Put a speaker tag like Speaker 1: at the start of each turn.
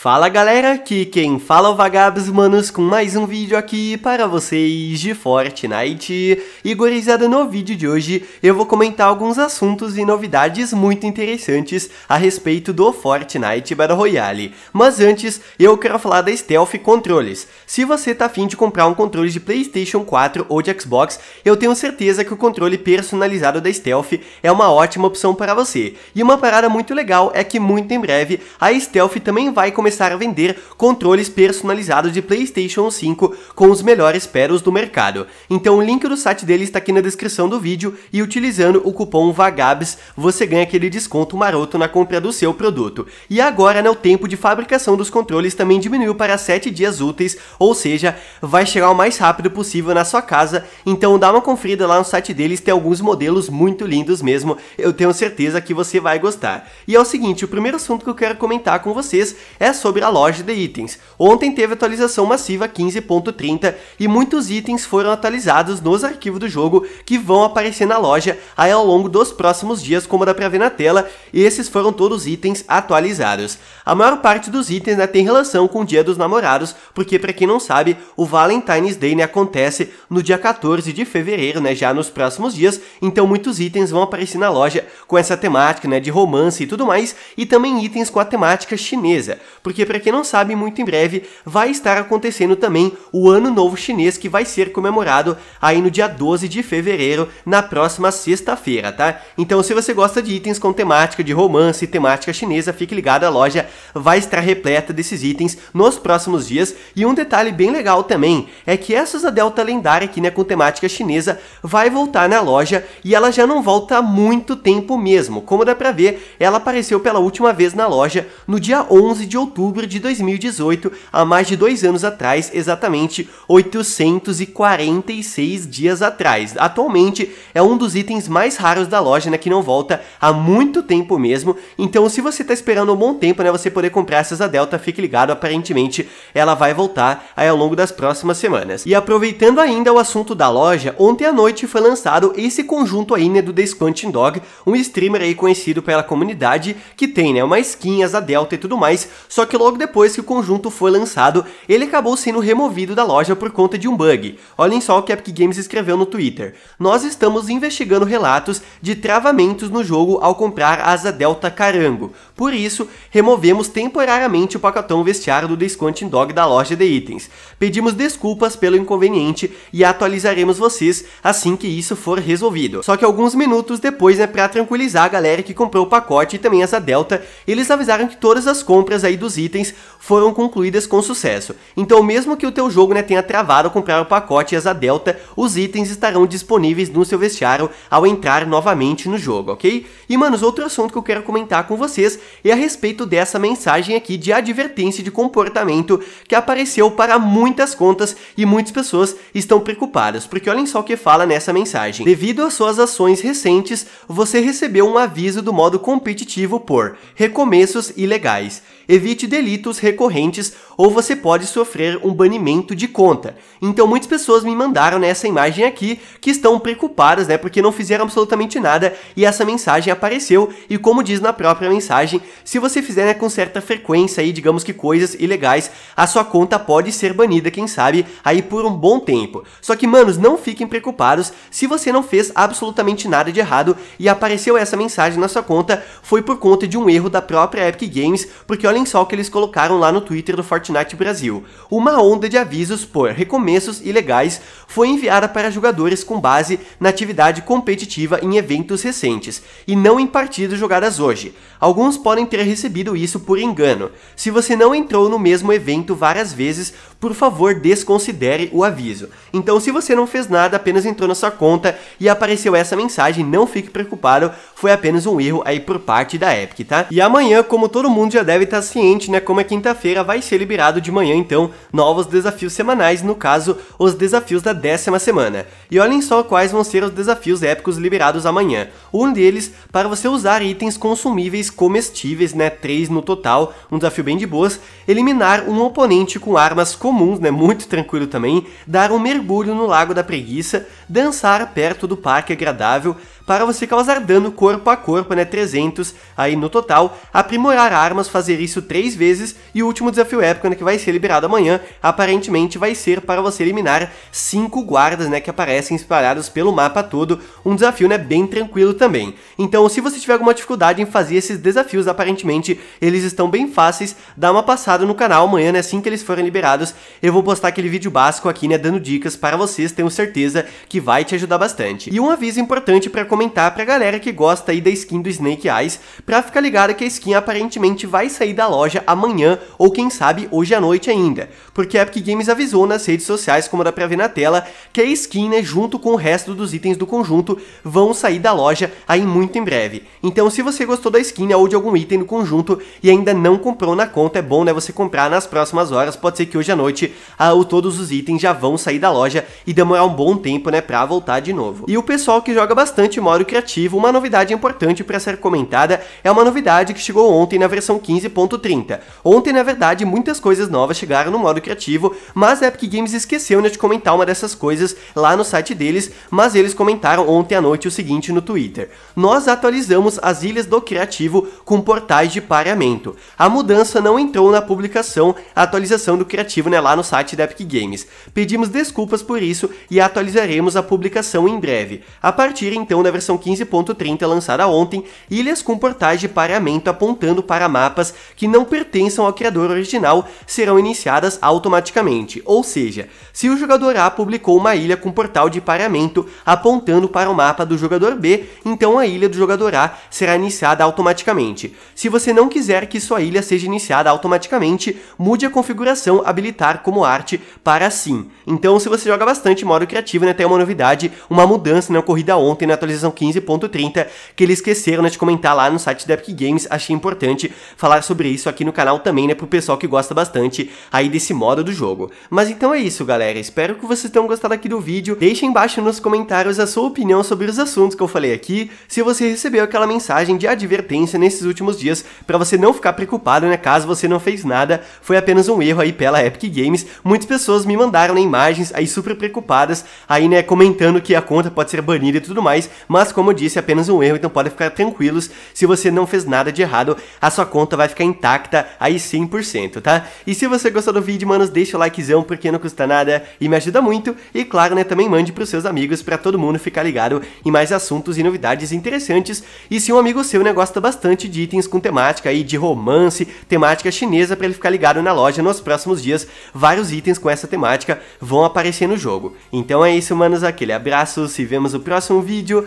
Speaker 1: Fala galera, aqui quem fala é o Vagabos Manos com mais um vídeo aqui para vocês de Fortnite. E gurizada, no vídeo de hoje eu vou comentar alguns assuntos e novidades muito interessantes a respeito do Fortnite Battle Royale. Mas antes, eu quero falar da Stealth Controles. Se você tá afim de comprar um controle de Playstation 4 ou de Xbox, eu tenho certeza que o controle personalizado da Stealth é uma ótima opção para você. E uma parada muito legal é que muito em breve a Stealth também vai começar começar a vender controles personalizados de PlayStation 5 com os melhores peros do mercado. Então o link do site dele está aqui na descrição do vídeo e utilizando o cupom VAGABS você ganha aquele desconto maroto na compra do seu produto. E agora né, o tempo de fabricação dos controles também diminuiu para 7 dias úteis, ou seja, vai chegar o mais rápido possível na sua casa, então dá uma conferida lá no site deles, tem alguns modelos muito lindos mesmo, eu tenho certeza que você vai gostar. E é o seguinte, o primeiro assunto que eu quero comentar com vocês é sobre a loja de itens. Ontem teve atualização massiva 15.30 e muitos itens foram atualizados nos arquivos do jogo que vão aparecer na loja aí ao longo dos próximos dias, como dá pra ver na tela, e esses foram todos itens atualizados. A maior parte dos itens né, tem relação com o Dia dos Namorados, porque para quem não sabe, o Valentine's Day né, acontece no dia 14 de fevereiro, né, já nos próximos dias, então muitos itens vão aparecer na loja com essa temática né, de romance e tudo mais, e também itens com a temática chinesa porque para quem não sabe, muito em breve vai estar acontecendo também o Ano Novo Chinês que vai ser comemorado aí no dia 12 de fevereiro, na próxima sexta-feira, tá? Então, se você gosta de itens com temática de romance e temática chinesa, fique ligado, a loja vai estar repleta desses itens nos próximos dias. E um detalhe bem legal também é que essa Delta lendária aqui, né, com temática chinesa, vai voltar na loja e ela já não volta há muito tempo mesmo. Como dá para ver, ela apareceu pela última vez na loja no dia 11 de outubro outubro de 2018, há mais de dois anos atrás, exatamente 846 dias atrás. Atualmente é um dos itens mais raros da loja, né, que não volta há muito tempo mesmo. Então, se você está esperando um bom tempo, né, você poder comprar essas a Delta, fique ligado, aparentemente ela vai voltar aí ao longo das próximas semanas. E aproveitando ainda o assunto da loja, ontem à noite foi lançado esse conjunto aí, né, do The Squanting Dog, um streamer aí conhecido pela comunidade que tem, né, uma skin, asa delta e tudo mais, só que logo depois que o conjunto foi lançado, ele acabou sendo removido da loja por conta de um bug. Olhem só o que a Epic Games escreveu no Twitter. Nós estamos investigando relatos de travamentos no jogo ao comprar Asa Delta Carango. Por isso, removemos temporariamente o pacotão vestiário do Discounting Dog da loja de itens. Pedimos desculpas pelo inconveniente e atualizaremos vocês assim que isso for resolvido. Só que alguns minutos depois, né, pra tranquilizar a galera que comprou o pacote e também essa Delta, eles avisaram que todas as compras aí dos itens foram concluídas com sucesso. Então, mesmo que o teu jogo né, tenha travado comprar o pacote e asa Delta, os itens estarão disponíveis no seu vestiário ao entrar novamente no jogo, ok? E, mano, outro assunto que eu quero comentar com vocês e a respeito dessa mensagem aqui de advertência de comportamento que apareceu para muitas contas e muitas pessoas estão preocupadas, porque olhem só o que fala nessa mensagem. Devido às suas ações recentes, você recebeu um aviso do modo competitivo por recomeços ilegais. Evite delitos recorrentes ou você pode sofrer um banimento de conta. Então muitas pessoas me mandaram nessa imagem aqui que estão preocupadas, né, porque não fizeram absolutamente nada e essa mensagem apareceu e como diz na própria mensagem se você fizer né, com certa frequência aí, digamos que coisas ilegais, a sua conta pode ser banida, quem sabe, aí por um bom tempo. Só que, manos, não fiquem preocupados, se você não fez absolutamente nada de errado e apareceu essa mensagem na sua conta, foi por conta de um erro da própria Epic Games, porque olhem só o que eles colocaram lá no Twitter do Fortnite Brasil. Uma onda de avisos por recomeços ilegais foi enviada para jogadores com base na atividade competitiva em eventos recentes, e não em partidas jogadas hoje. Alguns podem ter recebido isso por engano. Se você não entrou no mesmo evento várias vezes, por favor desconsidere o aviso. Então se você não fez nada, apenas entrou na sua conta e apareceu essa mensagem, não fique preocupado, foi apenas um erro aí por parte da Epic, tá? E amanhã, como todo mundo já deve estar ciente, né, como é quinta-feira, vai ser liberado de manhã então novos desafios semanais, no caso, os desafios da décima semana. E olhem só quais vão ser os desafios épicos liberados amanhã. Um deles, para você usar itens consumíveis comestíveis repetíveis, né? Três no total, um desafio bem de boas. Eliminar um oponente com armas comuns, né? Muito tranquilo também. Dar um mergulho no Lago da Preguiça, dançar perto do parque agradável, para você causar dano corpo a corpo, né, 300 aí no total, aprimorar armas, fazer isso três vezes, e o último desafio épico, né, que vai ser liberado amanhã, aparentemente vai ser para você eliminar cinco guardas, né, que aparecem espalhados pelo mapa todo, um desafio, né, bem tranquilo também. Então, se você tiver alguma dificuldade em fazer esses desafios, aparentemente eles estão bem fáceis, dá uma passada no canal amanhã, né, assim que eles forem liberados, eu vou postar aquele vídeo básico aqui, né, dando dicas para vocês, tenho certeza que vai te ajudar bastante. E um aviso importante para começar comentar pra galera que gosta aí da skin do Snake Eyes, pra ficar ligado que a skin aparentemente vai sair da loja amanhã, ou quem sabe hoje à noite ainda, porque a Epic Games avisou nas redes sociais, como dá pra ver na tela, que a skin, né, junto com o resto dos itens do conjunto, vão sair da loja aí muito em breve. Então se você gostou da skin né, ou de algum item do conjunto e ainda não comprou na conta, é bom né, você comprar nas próximas horas, pode ser que hoje à noite ah, todos os itens já vão sair da loja e demorar um bom tempo né, pra voltar de novo. E o pessoal que joga bastante MODO Criativo, uma novidade importante para ser comentada é uma novidade que chegou ontem na versão 15.30. Ontem, na verdade, muitas coisas novas chegaram no modo criativo, mas a Epic Games esqueceu né, de comentar uma dessas coisas lá no site deles, mas eles comentaram ontem à noite o seguinte no Twitter. Nós atualizamos as ilhas do criativo com portais de pareamento. A mudança não entrou na publicação, a atualização do criativo né, lá no site da Epic Games. Pedimos desculpas por isso e atualizaremos a publicação em breve. A partir então da versão 15.30 lançada ontem, ilhas com portais de pareamento apontando para mapas que não pertençam ao criador original serão iniciadas automaticamente, ou seja, se o jogador A publicou uma ilha com portal de pareamento apontando para o mapa do jogador B, então a ilha do jogador A será iniciada automaticamente. Se você não quiser que sua ilha seja iniciada automaticamente, mude a configuração habilitar como arte para sim. Então, se você joga bastante modo criativo, né, tem uma novidade, uma mudança na né, ocorrida ontem na atualização versão 15.30 que eles esqueceram né, de comentar lá no site da Epic Games. Achei importante falar sobre isso aqui no canal também, né, pro pessoal que gosta bastante aí desse modo do jogo. Mas então é isso, galera. Espero que vocês tenham gostado aqui do vídeo. Deixem embaixo nos comentários a sua opinião sobre os assuntos que eu falei aqui. Se você recebeu aquela mensagem de advertência nesses últimos dias, para você não ficar preocupado, né, caso você não fez nada, foi apenas um erro aí pela Epic Games. Muitas pessoas me mandaram né, imagens aí super preocupadas, aí né, comentando que a conta pode ser banida e tudo mais, mas, como eu disse, é apenas um erro, então podem ficar tranquilos. Se você não fez nada de errado, a sua conta vai ficar intacta aí 100%, tá? E se você gostou do vídeo, manos, deixa o likezão porque não custa nada e me ajuda muito. E claro, né, também mande pros seus amigos para todo mundo ficar ligado em mais assuntos e novidades interessantes. E se um amigo seu né, gosta bastante de itens com temática aí de romance, temática chinesa, para ele ficar ligado na loja nos próximos dias, vários itens com essa temática vão aparecer no jogo. Então é isso, manos, aquele abraço, se vemos no próximo vídeo,